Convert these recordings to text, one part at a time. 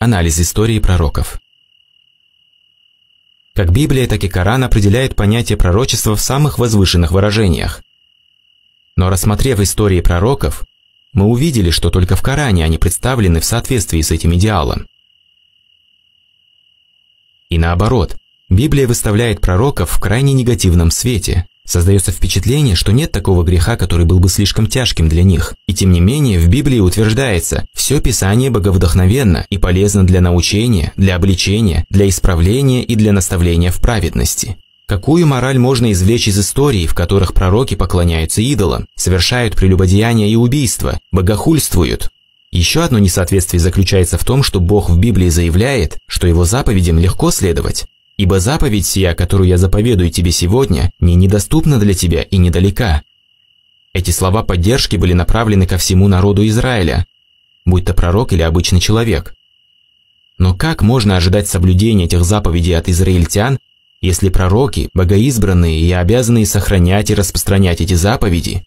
Анализ истории пророков. Как Библия, так и Коран определяют понятие пророчества в самых возвышенных выражениях. Но рассмотрев истории пророков, мы увидели, что только в Коране они представлены в соответствии с этим идеалом. И наоборот, Библия выставляет пророков в крайне негативном свете. Создается впечатление, что нет такого греха, который был бы слишком тяжким для них. И тем не менее, в Библии утверждается, все Писание боговдохновенно и полезно для научения, для обличения, для исправления и для наставления в праведности. Какую мораль можно извлечь из историй, в которых пророки поклоняются идолам, совершают прелюбодеяния и убийства, богохульствуют? Еще одно несоответствие заключается в том, что Бог в Библии заявляет, что его заповедям легко следовать. «Ибо заповедь сия, которую я заповедую тебе сегодня, не недоступна для тебя и недалека». Эти слова поддержки были направлены ко всему народу Израиля, будь то пророк или обычный человек. Но как можно ожидать соблюдения этих заповедей от израильтян, если пророки, богоизбранные и обязанные сохранять и распространять эти заповеди,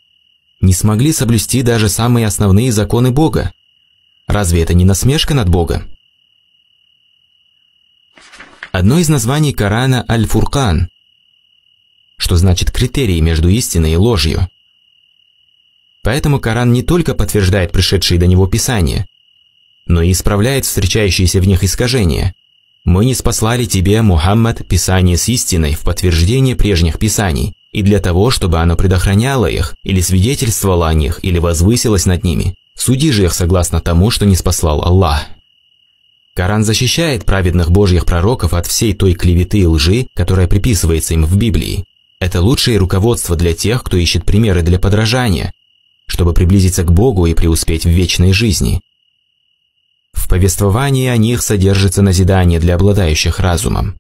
не смогли соблюсти даже самые основные законы Бога? Разве это не насмешка над Богом? Одно из названий Корана – Аль-Фуркан, что значит критерии между истиной и ложью – Поэтому Коран не только подтверждает пришедшие до него писания, но и исправляет встречающиеся в них искажения. «Мы не спаслали тебе, Мухаммад, писание с истиной в подтверждение прежних писаний, и для того, чтобы оно предохраняло их, или свидетельствовало о них, или возвысилось над ними. Суди же их согласно тому, что не спаслал Аллах». Коран защищает праведных божьих пророков от всей той клеветы и лжи, которая приписывается им в Библии. Это лучшее руководство для тех, кто ищет примеры для подражания, чтобы приблизиться к Богу и преуспеть в вечной жизни. В повествовании о них содержится назидание для обладающих разумом.